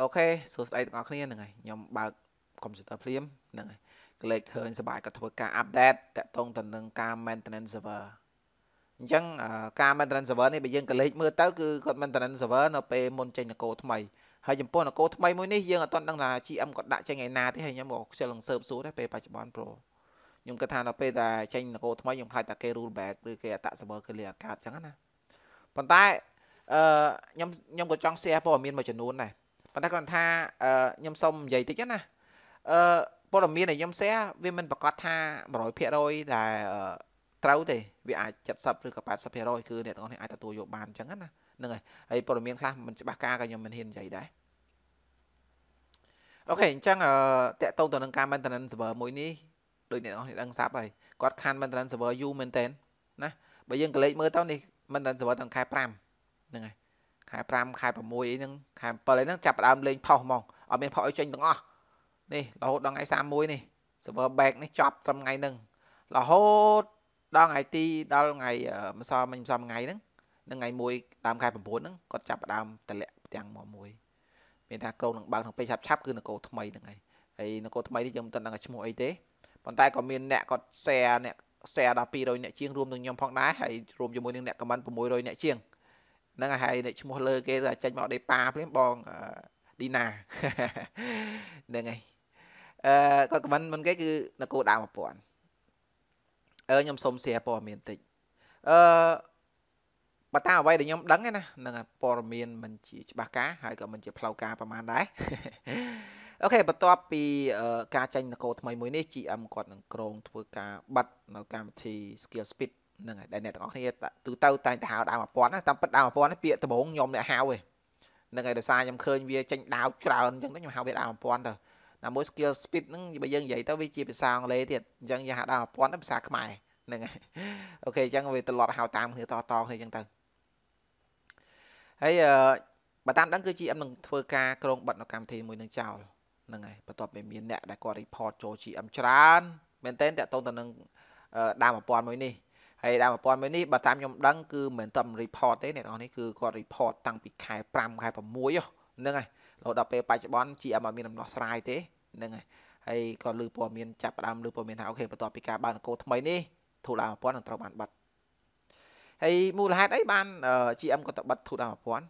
អូខេសួស្តីទាំងអស់គ្នាហ្នឹងហើយខ្ញុំបើកកុំព្យូទ័រភ្លាមហ្នឹងហើយក្លេកឃើញសបាយក៏ធ្វើការ update តកតងទៅនឹងការ maintenance server អញ្ចឹងការ maintenance server នេះបើយើងក្លេកមើលទៅគឺគាត់ maintenance server នៅពេលមុនចេញនគរថ្មីហើយចំពោះនគរថ្មីមួយនេះយើងអត់ទាន់ដឹងថា GM គាត់ដាក់ចេញឯណាទេហើយខ្ញុំក៏ខ្ជិលនឹងស៊ើបសួរដែរពេលបច្ចុប្បន្ន Pro ខ្ញុំគិតថានៅពេលដែលចេញនគរថ្មីខ្ញុំហាច់តែគេ rule back ឬគេអត server គេលាអាកាតអញ្ចឹងណាប៉ុន្តែអឺខ្ញុំខ្ញុំក៏ចង់ share ព័ត៌មានមួយចំនួនដែរប៉ុន្តែគ្រាន់ថាខ្ញុំសូមនិយាយតិចណាអឺព័ត៌មានដែលខ្ញុំ share វាមិនប្រកាសថា100%ដែលត្រូវទេវាអាច70ឬក៏80%គឺអ្នកទាំងអស់នេះអាចទទួលយកបានអញ្ចឹងណាហ្នឹងហើយហើយព័ត៌មានខ្លះមិនច្បាស់ការក៏ខ្ញុំមិនហ៊ាននិយាយដែរអូខេអញ្ចឹងអឺតកតងទៅនឹងការ maintenance server មួយនេះដូចអ្នកទាំងអស់នេះដឹងស្រាប់ហើយគាត់ខាន maintenance server យូរមែនតើណាបើយើងក៏លេខមើលទៅនេះ maintenance server ទាំងខែ5ហ្នឹងហើយ5ខែ6អីហ្នឹងខែ7អីហ្នឹងចាប់ដើមលេងផុសហ្មងអត់មានផុសអីចេញទាំងអស់នេះរហូតដល់ថ្ងៃ31នេះ server back នេះចប់ត្រឹមថ្ងៃហ្នឹងរហូតដល់ថ្ងៃទីដល់ថ្ងៃម្សិលមិញម្សិលថ្ងៃហ្នឹងនឹងថ្ងៃ1ដើមខែ9ហ្នឹងគាត់ចាប់ដើមតម្លាក់ទាំងមកមួយ មានថាក្រុងនឹងបើកក្នុងពេលឆាប់ឆាប់គឺនគរថ្មីហ្នឹងហើយហើយនគរថ្មីនេះខ្ញុំមិនដឹងថាឈ្មោះអីទេប៉ុន្តែក៏មានអ្នកគាត់ share អ្នក share ដល់200អ្នកជាងរួមនឹងខ្ញុំផងដែរហើយរួមជាមួយនឹងអ្នក comment 600អ្នកជាងហ្នឹងហើយនៅឈ្មោះលើគេថាចេញមកដេប៉ាភ្លាមបងឌីណាហ្នឹងហើយអឺគាត់ខមមិនមិនគេគឺនគរដើម1000អឺខ្ញុំសុំ share ព័ត៌មានតិចអឺបើតាមអ្វីដែលខ្ញុំដឹងណាហ្នឹងព័ត៌មានមិនជាច្បាស់ការហើយក៏មិនជាផ្លូវការប្រហែលដែរអូខេបន្ទាប់ពីការចាញ់នគរថ្មីមួយនេះ GM គាត់នឹងក្រងធ្វើការបាត់នៅកម្មវិធី Skill Speed ហ្នឹងហើយដែលអ្នកទាំងអស់គ្នាទូទៅតែងតែហៅដាវ1000ណាតាមពិតដាវ1000នេះពាក្យដំបូងខ្ញុំអ្នកហៅឯងហ្នឹងហើយដោយសារខ្ញុំឃើញវាចេញដាវច្រើនអញ្ចឹងខ្ញុំហៅវាដាវ1000ទៅណាមួយ skill speed ហ្នឹងបើយើងនិយាយទៅវាជាភាសាអង់គ្លេសទៀតអញ្ចឹងយើងហៅដាវ1000ទៅភាសាខ្មែរហ្នឹងហើយអូខេអញ្ចឹងវាត្រឡប់ហៅតាមគ្នាតតគ្នាអញ្ចឹងទៅហើយអឺបើតាមដឹងគឺ GM នឹងធ្វើការក្រុងបិទនៅកម្មវិធីមួយនឹងចោលហ្នឹងហើយបន្ទាប់ពីមានអ្នកដែលគាត់ report ចូល GM ច្រើនមែនតើតកតងទៅនឹងដើម1000មួយនេះហើយតាមប្រព័ន្ធមួយនេះបើតាមខ្ញុំដឹងគឺមិនត្រឹម report ទេអ្នកនរនេះគឺគាត់ report តាំងពីខែ5ខែ6ហ្នឹងហើយរហូតដល់ពេលបច្ចុប្បន្ន GM អត់មានដំណោះស្រាយទេហ្នឹងហើយហើយក៏លើព័ត៌មានចាប់ផ្ដើមលើព័ត៌មានថាអូខេបន្ទាប់ពីការបើកនគរថ្មីនេះធូឡា1000នឹងត្រូវបានបិទហើយមូលហេតុអីបាន GM ក៏ទៅបិទធូឡា1000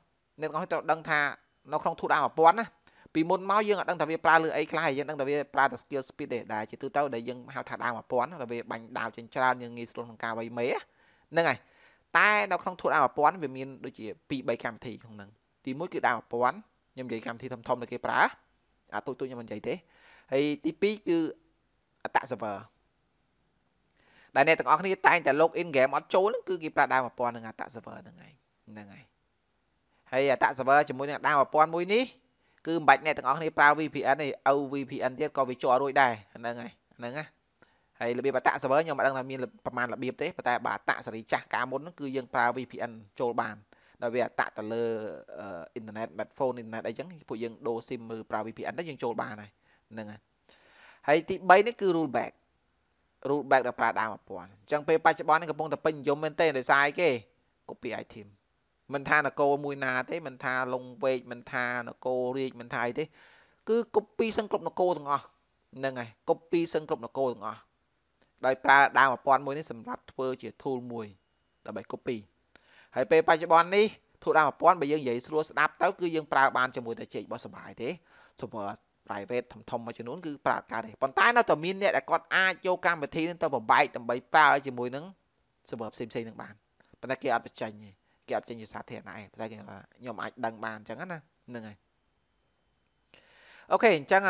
អ្នកនរនេះត្រូវដឹងថានៅក្នុងធូឡា1000ណាពីមុនមកយើងអត់ដឹងថាវាប្រើលើអីខ្លះយើងដឹងថាវាប្រើតែ skill speed ទេដែលជាទូទៅដែលយើងហៅថាដាវ1000ដែលវាបាញ់ដាវចិញ្ចើមយើងងាយស្រួលក្នុងការវាយមេហ្នឹងហើយតែនៅក្នុងធូតដាវ1000វាមានដូចជា2 3កម្មវិធីក្នុងហ្នឹងទី1គឺដាវ1000ខ្ញុំនិយាយកម្មវិធីធំធំដែលគេប្រើអាទូចទូចខ្ញុំមិននិយាយទេហើយទី2គឺអត server ដែលអ្នកទាំងអស់គ្នាតែងតែ log in game អត់ចូលហ្នឹងគឺគេប្រើដាវ1000នឹងអត server ហ្នឹងឯងហ្នឹងហើយហើយអត server ជាមួយនឹងដាវ1000មួយនេះគឺមិនបាច់អ្នកទាំងអស់គ្នាប្រើ VPN ទេអូ VPN ទៀតក៏វាជាប់រួចដែរហ្នឹងហើយហ្នឹងណាហើយរបៀបអតៈ server ខ្ញុំមិនដឹងថាមានប្រមាណរបៀបទេប៉ុន្តែបើអតៈសេរីចាស់កាលមុនហ្នឹងគឺយើងប្រើ VPN ចូលបានដល់វាអតៈទៅលើអ៊ីនធឺណិត smartphone អ៊ីនធឺណិតអីចឹងពួកយើងដូរ SIM ឬប្រើ VPN ទៅយើងចូលបានហើយហ្នឹងហើយហើយទី3នេះគឺ rule back rule back ដល់ប្រើដើម1000អញ្ចឹងពេលបច្ចុប្បន្ននេះកំពុងតែពេញនិយមមែនទេដោយសារអីគេ copy item មិនថានគរមួយណាទេមិនថាលងវែកមិនថានគររាជមិនថាអីទេ គឺកូពីសឹងគ្រប់នគរទាំងអស់ហ្នឹងហើយកូពីសឹងគ្រប់នគរទាំងអស់ដោយប្រើដើម1000មួយនេះសម្រាប់ធ្វើជា tool មួយដើម្បីកូពីហើយពេលបច្ចុប្បន្ននេះ tool ដើម1000បើយើងនិយាយស្រួលស្ដាប់ទៅគឺយើងប្រើបានជាមួយតែចេករបស់សបាយទេសម្រាប់ private ធំធំមួយចំនួនគឺប្រើការទេប៉ុន្តែនៅតែ មានអ្នកដែលគាត់អាចយកកម្មវិធីនឹងទៅបំបែកដើម្បីប្រើជាមួយនឹងសម្រាប់ផ្សេងៗនឹងបានប៉ុន្តែគេអត់បញ្ចេញទេគេអត់ចេញជាសាធារណៈឯងតែគេថាខ្ញុំអាចដឹងបានអញ្ចឹងណាហ្នឹងហើយអូខេអញ្ចឹង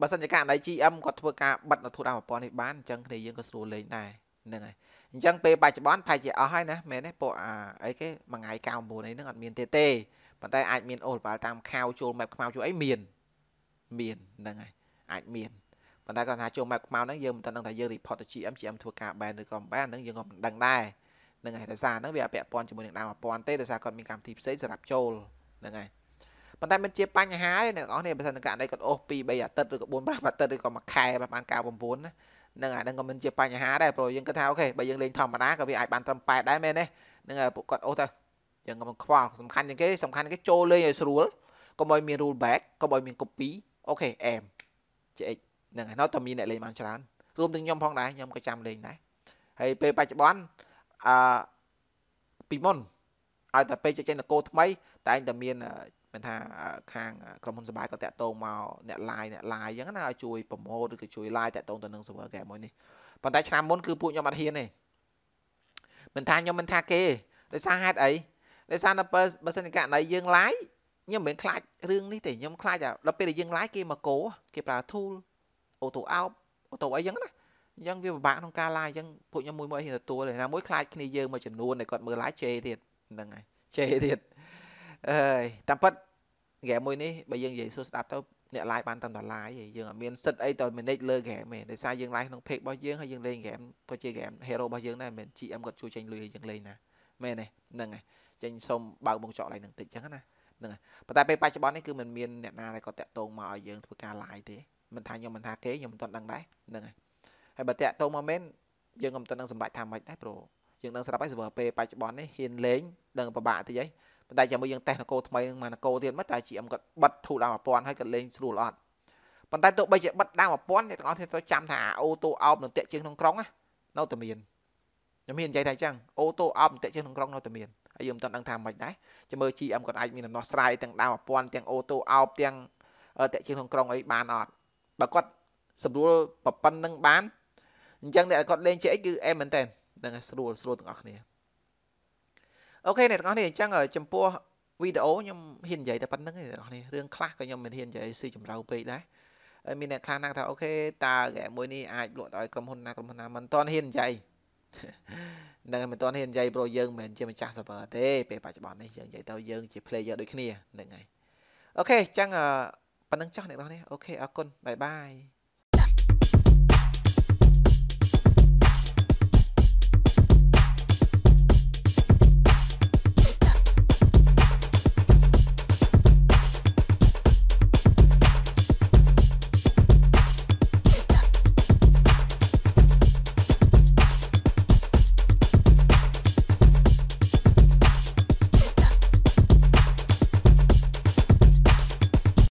បើសិនជាករណី GM គាត់ធ្វើការបិទនៅធូរ1000នេះបានអញ្ចឹងគ្នាយើងក៏ស្រួលលេងដែរហ្នឹងហើយអញ្ចឹងពេលបច្ចុប្បន្នប្រហែលជាអស់ហើយណាមែនទេពួកអាអីគេមួយថ្ងៃ99នេះនឹងអត់មានទេទេប៉ុន្តែអាចមានអូលបាល់តាមខៅចូល map ខ្មៅចូលអីមានមានហ្នឹងហើយអាចមានប៉ុន្តែគាត់ថាចូល map ខ្មៅហ្នឹងយើងមិនដឹងថាយើង report ទៅ GM GM ធ្វើការ ban ឬក៏មិន ban ហ្នឹងយើងក៏មិនដឹងដែរហ្នឹងហើយដោយសារហ្នឹងវាអពាក់ព័ន្ធជាមួយនឹងដើមអពន់ទេដោយសារគាត់មានកម្មវិធីផ្សេងសម្រាប់ចូលហ្នឹងហើយប៉ុន្តែมันជាបញ្ហាឯអ្នកនរនេះបើសិនតែករណីគាត់អូស2 3អាទិត្យឬក៏4 5អាទិត្យឬក៏មួយខែ បាន9 9ណានឹងអានឹងក៏មិនជាបញ្ហាដែរព្រោះយើងគិតថាអូខេបើយើងលេងធម្មតាក៏វាអាចបានត្រឹម8ដែរមែនទេនឹងពួកគាត់អូសទៅយើងក៏មិនខ្វល់សំខាន់ជាងគេសំខាន់គេចូលលេងឲ្យស្រួលកុំឲ្យមាន rule back កុំឲ្យមាន copy អូខេអែមជា X នឹងហើយនៅតែមានអ្នកលេងបានច្រើនរួមទាំងខ្ញុំផងដែរខ្ញុំក៏ចាំលេងដែរហើយពេលបច្ចុប្បន្នអឺពីមុនឲ្យតែពេលចេញតកោថ្មីតែងតែមាន មិនថាខាងក្រុមហ៊ុនសបាយក៏តាក់ទងមកអ្នក live អ្នក live អញ្ចឹងណាឲ្យជួយប្រម៉ូទឬក៏ជួយ live តាក់ទងទៅនឹង server game មួយនេះប៉ុន្តែឆ្នាំមុនគឺពួកខ្ញុំអត់ហ៊ានទេមិនថាខ្ញុំមិនថាគេដោយសារហេតុអីដោយសារនៅពេលបើសិនជាករណីយើង live ខ្ញុំមិនខ្លាចរឿងនេះទេខ្ញុំខ្លាចដល់ពេលដែលយើង live គេមកកោគេប្រើ tool auto out auto អីចឹងណាអញ្ចឹងវាពិបាកក្នុងការ live អញ្ចឹងពួកខ្ញុំមួយមួយហ៊ានទទួលទេណាមួយខ្លាចគ្នាយើងមួយចំនួនដែលគាត់មើល live ជេរទៀតហ្នឹងហើយជេរទៀតអើយតាមពិតហ្គេមមួយនេះបើយើងនិយាយសួរស្ដាប់ទៅអ្នក live បានតាមតឡាយយើងអត់មានសិទ្ធអីទៅ manage លើ game ទេដោយសារយើង live ក្នុង page របស់យើងហើយយើងលេង game ក៏ជា game hero របស់យើងដែរមិនមែន GM គាត់ជួយចេញលុយឲ្យយើងលេងណាមែនទេហ្នឹងហើយចេញសុំបើកបងចောက်ឡើងនឹងតិចចឹងណាហ្នឹងហើយប៉ុន្តែពេលបច្ចុប្បន្ននេះគឺមិនមានអ្នកណាដែលគាត់តាក់ទងមកឲ្យយើងធ្វើការ live ទេមិនថាខ្ញុំមិនថាគេខ្ញុំមិនទាន់ដឹងដែរហ្នឹងហើយហើយបើតាក់ទងមកមែនយើងក៏មិនទាន់នឹងសម្បាច់ថាម៉េចដែរប្រូយើងនឹងស្រាប់ហើយ server ពេលបច្ចុប្បន្ននេះហ៊ានលេងដឹងពិបាកតិចហីប៉ុន្តែចាំមើលយើងតេសនគរថ្មីនឹងមកនគរទៀតមកតែ GM គាត់បិទធូលដើម1000ហើយគាត់លេងស្រួលអត់ប៉ុន្តែទោះបីជាបិទដើម1000អ្នកទាំងអស់គ្នាត្រូវចាំថាអូតូអោបនឹងតាក់ជើងក្នុងក្រុងណានៅតែមានខ្ញុំមាននិយាយថាអញ្ចឹងអូតូអោបនឹងតាក់ជើងក្នុងក្រុងនៅតែមានហើយយើងមិនទាន់ដឹងថាម៉េចដែរចាំមើល GM គាត់អាចមានដំណោះស្រាយទាំងដើម1000ទាំងអូតូអោបទាំងតាក់ជើងក្នុងក្រុងអីបានអត់បើគាត់ស្រួលប្រប៉ុណ្្នឹងបានអញ្ចឹងអ្នកគាត់លេងជាអីគឺអែមមែនតើហ្នឹងស្រួលស្រួលទាំងអស់គ្នាអូខេអ្នកទាំងអស់គ្នាអញ្ចឹងចំពោះវីដេអូខ្ញុំហ៊ាននិយាយតែប៉ុណ្្នឹងទេអ្នកគ្នារឿងខ្លះក៏ខ្ញុំមិនហ៊ាននិយាយស៊ីចម្រៅពេកដែរហើយមានអ្នកខ្លះណាស់ថាអូខេតើហ្គេមមួយនេះអាចលក់ដល់ក្រុមហ៊ុនណាក្រុមហ៊ុនណាមិនទាន់ហ៊ាននិយាយនឹងមិនទាន់ហ៊ាននិយាយព្រោះយើងមិនមែនជាម្ចាស់ server ទេពេលបច្ចុប្បន្ននេះយើងនិយាយទៅយើងជា player ដូចគ្នាហ្នឹងហើយអូខេអញ្ចឹងប៉ុណ្្នឹងចោះអ្នកនរនេះអូខេអរគុណបាយបាយ